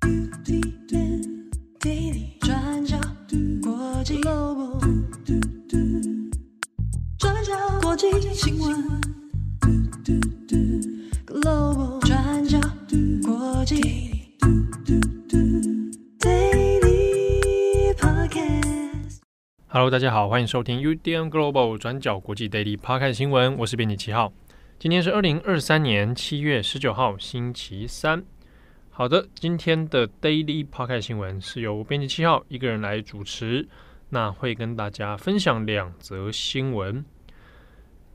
滴滴 l l o 大家好欢迎收听 udn global 转角国际 daily p a r k 新闻我是编辑齐浩今天是二零二三年七月十九号星期三好的，今天的 Daily p o c k e t 新闻是由编辑七号一个人来主持，那会跟大家分享两则新闻。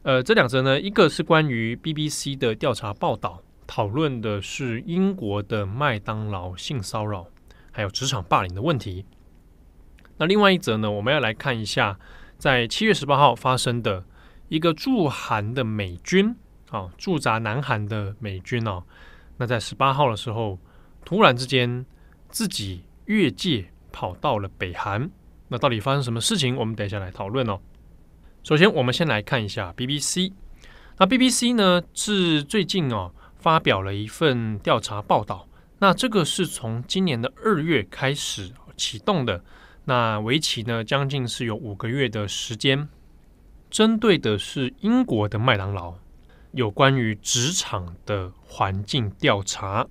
呃，这两则呢，一个是关于 BBC 的调查报道，讨论的是英国的麦当劳性骚扰还有职场霸凌的问题。那另外一则呢，我们要来看一下，在七月十八号发生的，一个驻韩的美军，啊，驻扎南韩的美军哦，那在十八号的时候。突然之间，自己越界跑到了北韩，那到底发生什么事情？我们等一下来讨论哦。首先，我们先来看一下 BBC。那 BBC 呢，是最近哦发表了一份调查报道。那这个是从今年的二月开始启动的，那为期呢将近是有五个月的时间，针对的是英国的麦当劳有关于职场的环境调查。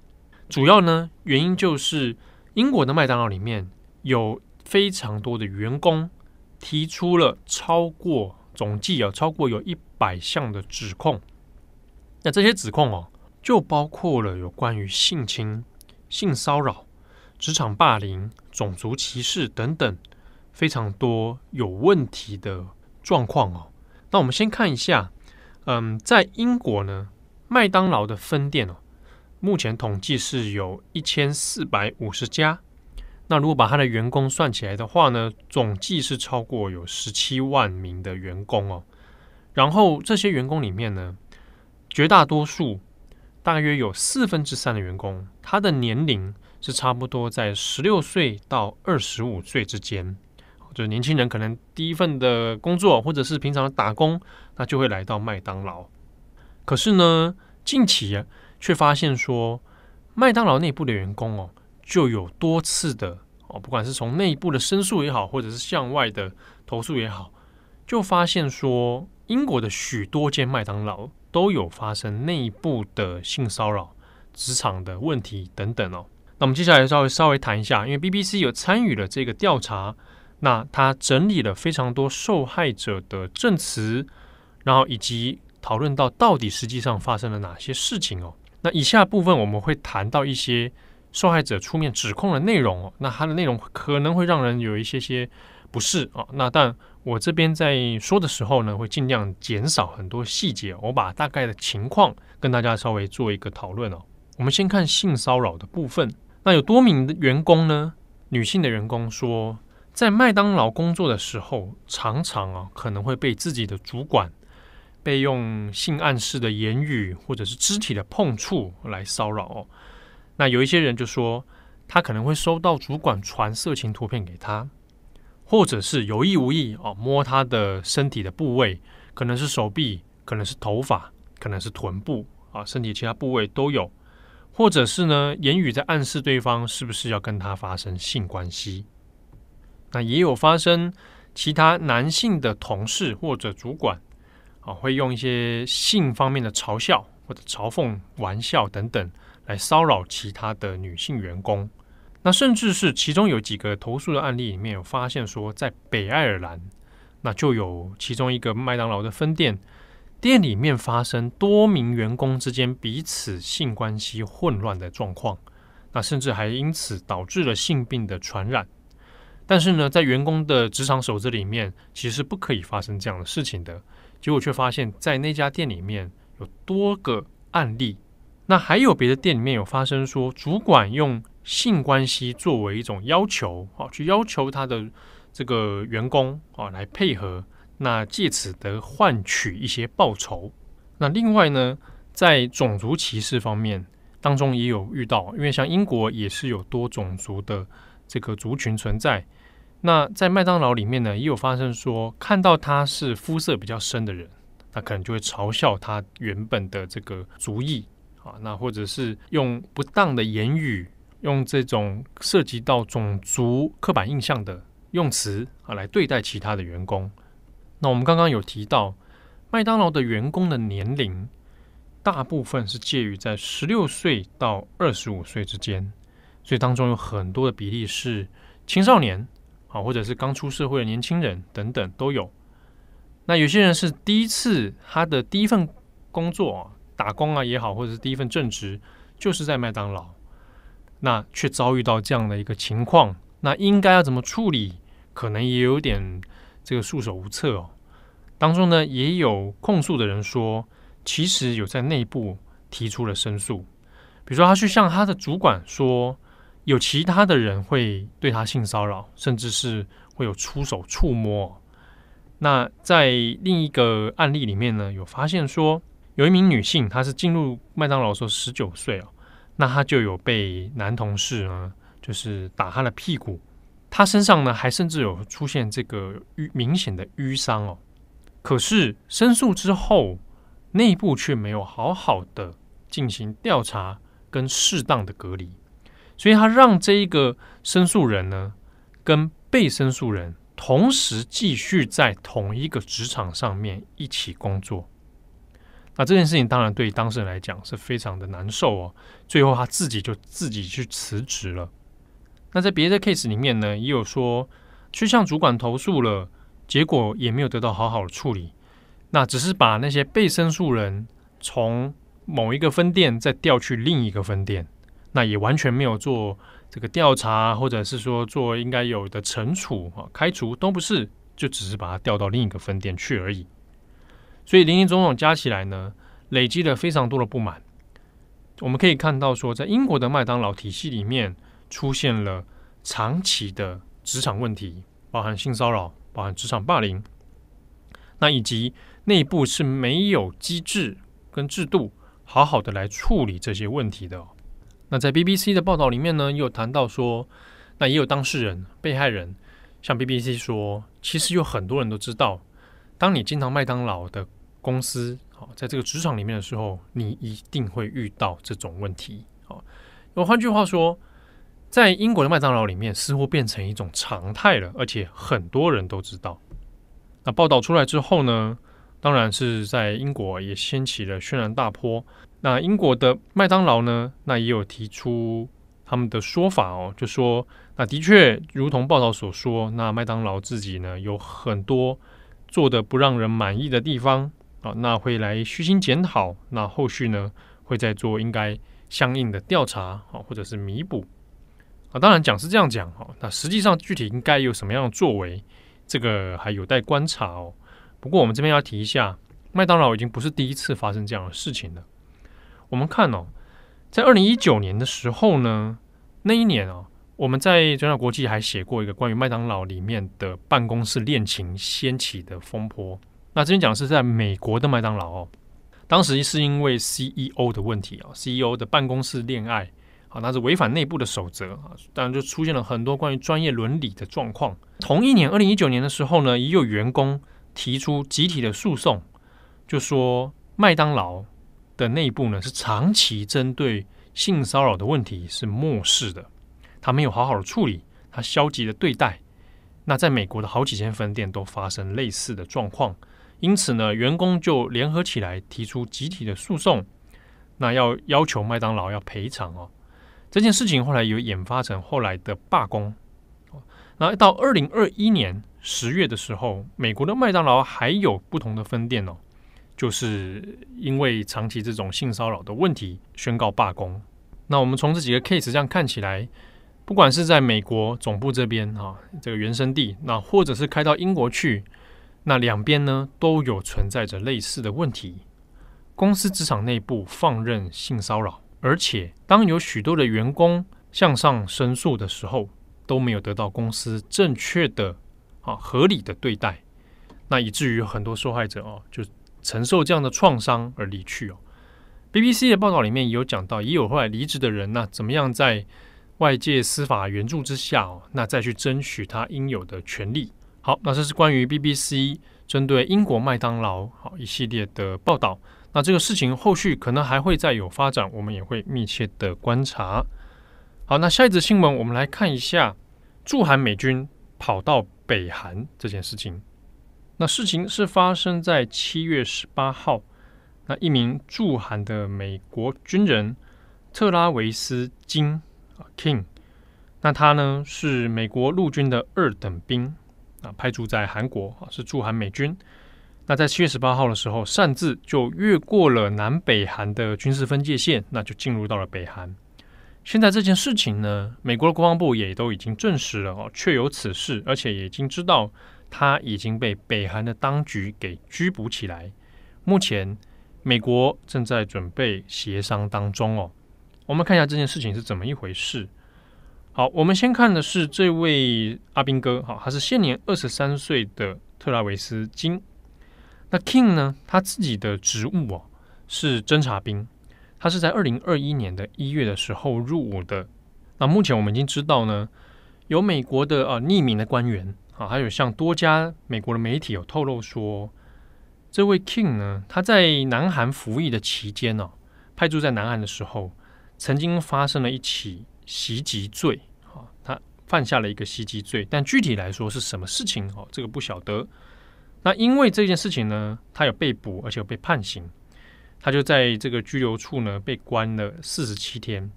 主要呢，原因就是英国的麦当劳里面有非常多的员工提出了超过总计啊，超过有一百项的指控。那这些指控哦，就包括了有关于性侵、性骚扰、职场霸凌、种族歧视等等非常多有问题的状况哦。那我们先看一下，嗯，在英国呢，麦当劳的分店哦。目前统计是有一千四百五十家，那如果把他的员工算起来的话呢，总计是超过有十七万名的员工哦。然后这些员工里面呢，绝大多数大约有四分之三的员工，他的年龄是差不多在十六岁到二十五岁之间，就是年轻人可能第一份的工作或者是平常打工，那就会来到麦当劳。可是呢，近期。却发现说，麦当劳内部的员工哦，就有多次的哦，不管是从内部的申诉也好，或者是向外的投诉也好，就发现说，英国的许多间麦当劳都有发生内部的性骚扰、职场的问题等等哦。那我们接下来稍微稍微谈一下，因为 BBC 有参与了这个调查，那他整理了非常多受害者的证词，然后以及讨论到到底实际上发生了哪些事情哦。那以下部分我们会谈到一些受害者出面指控的内容哦，那它的内容可能会让人有一些些不适啊。那但我这边在说的时候呢，会尽量减少很多细节，我把大概的情况跟大家稍微做一个讨论哦。我们先看性骚扰的部分，那有多名员工呢，女性的员工说，在麦当劳工作的时候，常常啊可能会被自己的主管。被用性暗示的言语或者是肢体的碰触来骚扰哦。那有一些人就说，他可能会收到主管传色情图片给他，或者是有意无意哦摸他的身体的部位，可能是手臂，可能是头发，可能是臀部啊，身体其他部位都有，或者是呢言语在暗示对方是不是要跟他发生性关系。那也有发生其他男性的同事或者主管。啊，会用一些性方面的嘲笑或者嘲讽、玩笑等等来骚扰其他的女性员工。那甚至是其中有几个投诉的案例里面有发现说，在北爱尔兰，那就有其中一个麦当劳的分店店里面发生多名员工之间彼此性关系混乱的状况，那甚至还因此导致了性病的传染。但是呢，在员工的职场守则里面，其实不可以发生这样的事情的。结果却发现，在那家店里面有多个案例，那还有别的店里面有发生说，主管用性关系作为一种要求，啊，去要求他的这个员工啊来配合，那借此得换取一些报酬。那另外呢，在种族歧视方面当中也有遇到，因为像英国也是有多种族的这个族群存在。那在麦当劳里面呢，也有发生说，看到他是肤色比较深的人，那可能就会嘲笑他原本的这个族裔啊，那或者是用不当的言语，用这种涉及到种族刻板印象的用词啊来对待其他的员工。那我们刚刚有提到，麦当劳的员工的年龄大部分是介于在十六岁到二十五岁之间，所以当中有很多的比例是青少年。啊，或者是刚出社会的年轻人等等都有。那有些人是第一次，他的第一份工作打工啊也好，或者是第一份正职就是在麦当劳，那却遭遇到这样的一个情况，那应该要怎么处理？可能也有点这个束手无策哦。当中呢，也有控诉的人说，其实有在内部提出了申诉，比如说他去向他的主管说。有其他的人会对他性骚扰，甚至是会有出手触摸。那在另一个案例里面呢，有发现说有一名女性，她是进入麦当劳时候十九岁哦，那她就有被男同事呢，就是打她的屁股，她身上呢还甚至有出现这个淤明显的淤伤哦。可是申诉之后，内部却没有好好的进行调查跟适当的隔离。所以他让这一个申诉人呢，跟被申诉人同时继续在同一个职场上面一起工作。那这件事情当然对当事人来讲是非常的难受哦。最后他自己就自己去辞职了。那在别的 case 里面呢，也有说去向主管投诉了，结果也没有得到好好的处理，那只是把那些被申诉人从某一个分店再调去另一个分店。那也完全没有做这个调查，或者是说做应该有的惩处、哈开除都不是，就只是把他调到另一个分店去而已。所以，林林总总加起来呢，累积了非常多的不满。我们可以看到说，在英国的麦当劳体系里面，出现了长期的职场问题，包含性骚扰、包含职场霸凌，那以及内部是没有机制跟制度好好的来处理这些问题的。那在 BBC 的报道里面呢，有谈到说，那也有当事人、被害人，像 BBC 说，其实有很多人都知道，当你经常麦当劳的公司，好，在这个职场里面的时候，你一定会遇到这种问题，好。那换句话说，在英国的麦当劳里面，似乎变成一种常态了，而且很多人都知道。那报道出来之后呢，当然是在英国也掀起了轩然大波。那英国的麦当劳呢？那也有提出他们的说法哦，就说那的确如同报道所说，那麦当劳自己呢有很多做的不让人满意的地方啊，那会来虚心检讨，那后续呢会再做应该相应的调查啊，或者是弥补啊。当然讲是这样讲哈，那实际上具体应该有什么样作为，这个还有待观察哦。不过我们这边要提一下，麦当劳已经不是第一次发生这样的事情了。我们看哦，在二零一九年的时候呢，那一年哦，我们在《전角国际》还写过一个关于麦当劳里面的办公室恋情掀起的风波。那之前讲是在美国的麦当劳哦，当时是因为 CEO 的问题啊，CEO 的办公室恋爱，好，那是违反内部的守则啊，当然就出现了很多关于专业伦理的状况。同一年，二零一九年的时候呢，也有员工提出集体的诉讼，就说麦当劳。的内部呢是长期针对性骚扰的问题是漠视的，他没有好好的处理，他消极的对待。那在美国的好几间分店都发生类似的状况，因此呢，员工就联合起来提出集体的诉讼，那要要求麦当劳要赔偿哦。这件事情后来有演发成后来的罢工。那到二零二一年十月的时候，美国的麦当劳还有不同的分店哦。就是因为长期这种性骚扰的问题，宣告罢工。那我们从这几个 case 这样看起来，不管是在美国总部这边哈，这个原生地，那或者是开到英国去，那两边呢都有存在着类似的问题。公司职场内部放任性骚扰，而且当有许多的员工向上申诉的时候，都没有得到公司正确的啊合理的对待，那以至于很多受害者哦就。承受这样的创伤而离去哦。BBC 的报道里面有讲到，也有后来离职的人呢，怎么样在外界司法援助之下哦，那再去争取他应有的权利。好，那这是关于 BBC 针对英国麦当劳好一系列的报道。那这个事情后续可能还会再有发展，我们也会密切的观察。好，那下一则新闻我们来看一下驻韩美军跑到北韩这件事情。那事情是发生在七月十八号，那一名驻韩的美国军人特拉维斯金啊 King，那他呢是美国陆军的二等兵啊，派驻在韩国啊是驻韩美军。那在七月十八号的时候，擅自就越过了南北韩的军事分界线，那就进入到了北韩。现在这件事情呢，美国的国防部也都已经证实了哦，确有此事，而且已经知道。他已经被北韩的当局给拘捕起来。目前，美国正在准备协商当中哦。我们看一下这件事情是怎么一回事。好，我们先看的是这位阿兵哥，哈，他是现年二十三岁的特拉维斯·金。那 King 呢？他自己的职务哦是侦察兵，他是在二零二一年的一月的时候入伍的。那目前我们已经知道呢，有美国的呃匿名的官员。啊，还有像多家美国的媒体有透露说，这位 King 呢，他在南韩服役的期间哦，派驻在南韩的时候，曾经发生了一起袭击罪。啊，他犯下了一个袭击罪，但具体来说是什么事情哦，这个不晓得。那因为这件事情呢，他有被捕，而且被判刑，他就在这个拘留处呢被关了四十七天。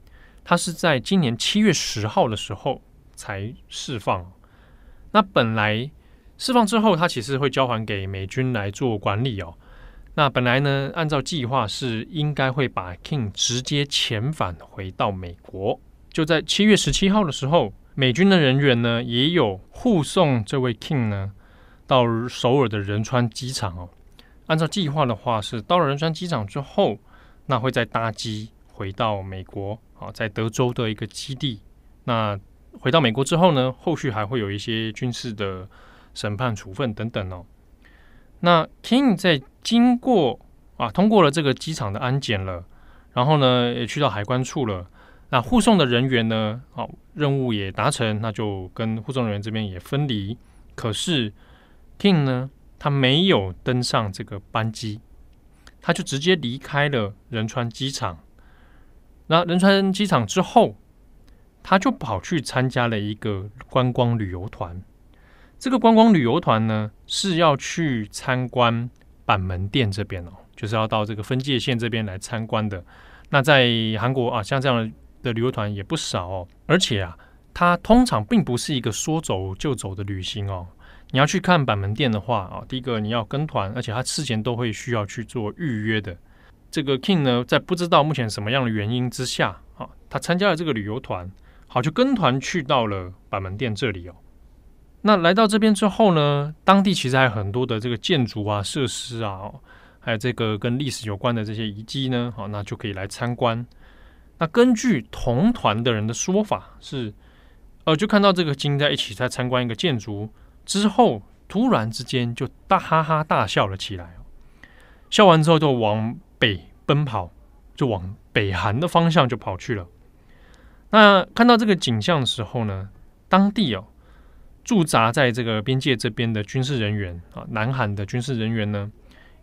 他是在今年七月十号的时候才释放。那本来释放之后，他其实会交还给美军来做管理哦。那本来呢，按照计划是应该会把 King 直接遣返回到美国。就在七月十七号的时候，美军的人员呢也有护送这位 King 呢到首尔的仁川机场哦。按照计划的话，是到了仁川机场之后，那会再搭机回到美国啊，在德州的一个基地那。回到美国之后呢，后续还会有一些军事的审判处分等等哦。那 King 在经过啊，通过了这个机场的安检了，然后呢也去到海关处了。那护送的人员呢，好任务也达成，那就跟护送人员这边也分离。可是 King 呢，他没有登上这个班机，他就直接离开了仁川机场。那仁川机场之后。他就跑去参加了一个观光旅游团，这个观光旅游团呢是要去参观板门店这边哦，就是要到这个分界线这边来参观的。那在韩国啊，像这样的旅游团也不少，哦，而且啊，它通常并不是一个说走就走的旅行哦。你要去看板门店的话啊，第一个你要跟团，而且他事前都会需要去做预约的。这个 King 呢，在不知道目前什么样的原因之下啊，他参加了这个旅游团。好，就跟团去到了板门店这里哦。那来到这边之后呢，当地其实还有很多的这个建筑啊、设施啊，还有这个跟历史有关的这些遗迹呢。好，那就可以来参观。那根据同团的人的说法是，呃，就看到这个金在一起在参观一个建筑之后，突然之间就大哈哈大笑了起来。笑完之后，就往北奔跑，就往北韩的方向就跑去了。那看到这个景象的时候呢，当地哦驻扎在这个边界这边的军事人员啊，南韩的军事人员呢，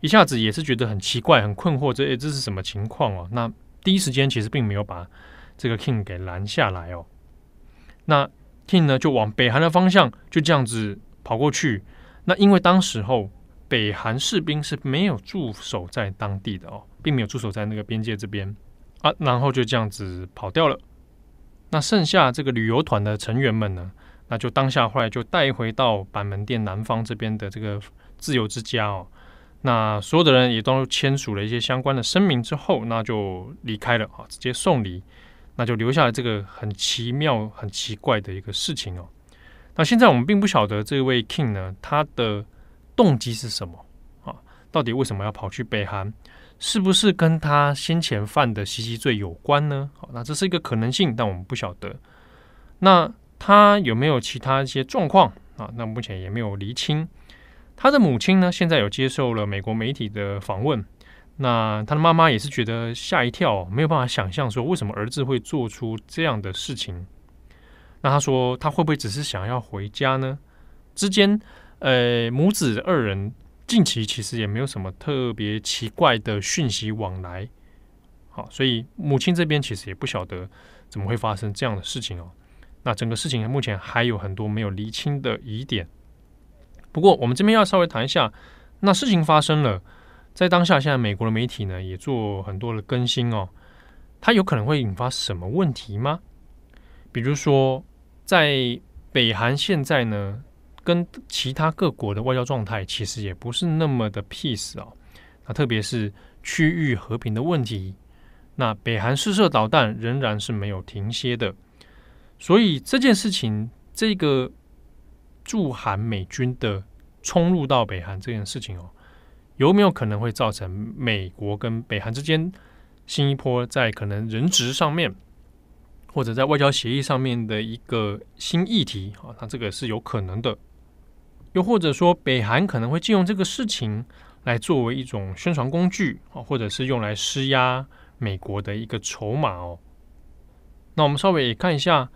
一下子也是觉得很奇怪、很困惑，这这是什么情况哦？那第一时间其实并没有把这个 King 给拦下来哦。那 King 呢就往北韩的方向就这样子跑过去。那因为当时候北韩士兵是没有驻守在当地的哦，并没有驻守在那个边界这边啊，然后就这样子跑掉了。那剩下这个旅游团的成员们呢？那就当下后来就带回到板门店南方这边的这个自由之家哦。那所有的人也都签署了一些相关的声明之后，那就离开了啊，直接送礼，那就留下了这个很奇妙、很奇怪的一个事情哦。那现在我们并不晓得这位 King 呢，他的动机是什么啊？到底为什么要跑去北韩？是不是跟他先前犯的袭击罪有关呢？好，那这是一个可能性，但我们不晓得。那他有没有其他一些状况啊？那目前也没有厘清。他的母亲呢，现在有接受了美国媒体的访问。那他的妈妈也是觉得吓一跳，没有办法想象说为什么儿子会做出这样的事情。那他说，他会不会只是想要回家呢？之间，呃，母子二人。近期其实也没有什么特别奇怪的讯息往来，好，所以母亲这边其实也不晓得怎么会发生这样的事情哦。那整个事情目前还有很多没有厘清的疑点。不过我们这边要稍微谈一下，那事情发生了，在当下现在美国的媒体呢也做很多的更新哦，它有可能会引发什么问题吗？比如说在北韩现在呢？跟其他各国的外交状态其实也不是那么的 peace 哦，那特别是区域和平的问题，那北韩试射导弹仍然是没有停歇的，所以这件事情，这个驻韩美军的冲入到北韩这件事情哦，有没有可能会造成美国跟北韩之间新一波在可能人质上面，或者在外交协议上面的一个新议题啊？那这个是有可能的。又或者说，北韩可能会借用这个事情来作为一种宣传工具啊，或者是用来施压美国的一个筹码哦。那我们稍微也看一下，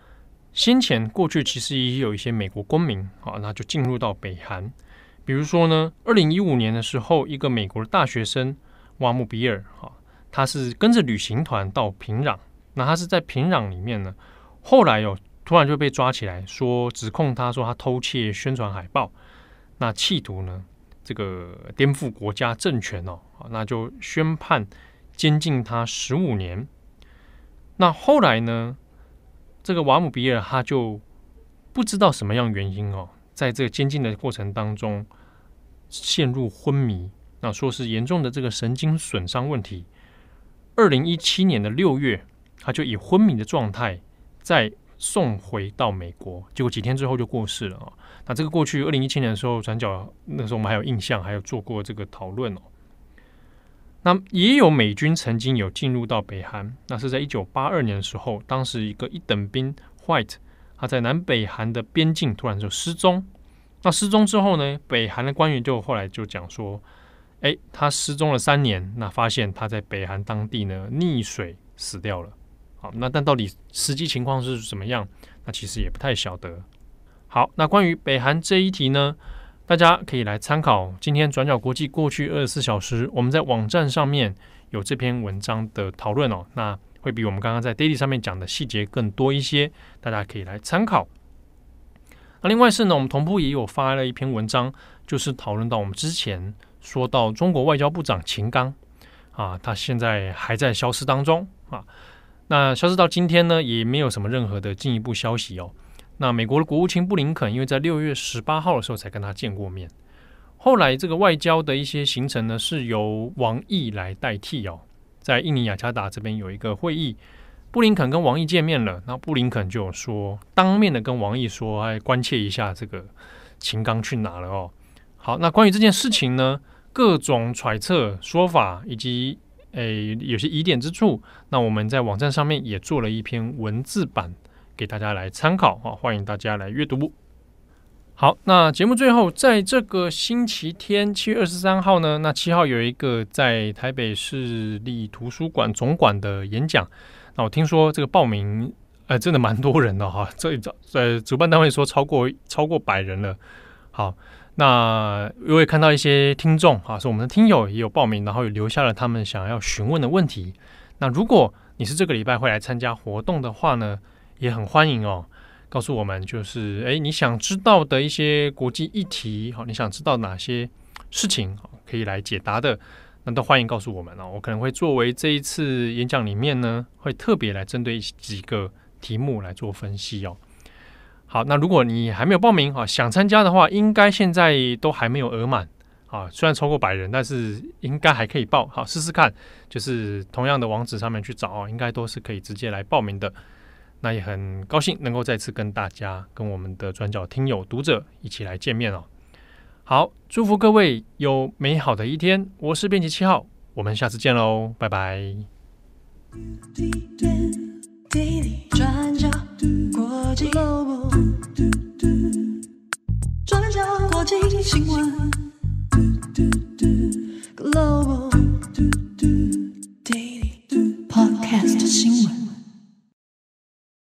先前过去其实也有一些美国公民啊，那就进入到北韩。比如说呢，二零一五年的时候，一个美国的大学生瓦姆比尔哈，他是跟着旅行团到平壤，那他是在平壤里面呢，后来哦，突然就被抓起来，说指控他说他偷窃宣传海报。那企图呢？这个颠覆国家政权哦，那就宣判监禁他十五年。那后来呢？这个瓦姆比尔他就不知道什么样原因哦，在这个监禁的过程当中陷入昏迷，那说是严重的这个神经损伤问题。二零一七年的六月，他就以昏迷的状态在。送回到美国，结果几天之后就过世了啊。那这个过去二零一七年的时候，转角那时候我们还有印象，还有做过这个讨论哦。那也有美军曾经有进入到北韩，那是在一九八二年的时候，当时一个一等兵 White，他在南北韩的边境突然就失踪。那失踪之后呢，北韩的官员就后来就讲说，哎，他失踪了三年，那发现他在北韩当地呢溺水死掉了。好，那但到底实际情况是怎么样？那其实也不太晓得。好，那关于北韩这一题呢，大家可以来参考今天转角国际过去二十四小时，我们在网站上面有这篇文章的讨论哦。那会比我们刚刚在 Daily 上面讲的细节更多一些，大家可以来参考。那另外是呢，我们同步也有发了一篇文章，就是讨论到我们之前说到中国外交部长秦刚啊，他现在还在消失当中啊。那消失到今天呢，也没有什么任何的进一步消息哦。那美国的国务卿布林肯，因为在六月十八号的时候才跟他见过面，后来这个外交的一些行程呢，是由王毅来代替哦。在印尼雅加达这边有一个会议，布林肯跟王毅见面了，那布林肯就说，当面的跟王毅说，哎，关切一下这个秦刚去哪了哦。好，那关于这件事情呢，各种揣测说法以及。诶，有些疑点之处，那我们在网站上面也做了一篇文字版给大家来参考啊，欢迎大家来阅读。好，那节目最后，在这个星期天七月二十三号呢，那七号有一个在台北市立图书馆总馆的演讲，那我听说这个报名，诶，真的蛮多人的哈，这一张呃，主办单位说超过超过百人了，好。那我也看到一些听众啊，是我们的听友也有报名，然后也留下了他们想要询问的问题。那如果你是这个礼拜会来参加活动的话呢，也很欢迎哦，告诉我们就是哎，你想知道的一些国际议题，好，你想知道哪些事情可以来解答的，那都欢迎告诉我们哦。我可能会作为这一次演讲里面呢，会特别来针对几个题目来做分析哦。好，那如果你还没有报名啊，想参加的话，应该现在都还没有额满啊。虽然超过百人，但是应该还可以报，好试试看。就是同样的网址上面去找啊，应该都是可以直接来报名的。那也很高兴能够再次跟大家、跟我们的转角听友、读者一起来见面哦。好，祝福各位有美好的一天。我是编辑七号，我们下次见喽，拜拜。Daily 转角，国际 Globe，转角国际新闻，Daily Podcast 新闻。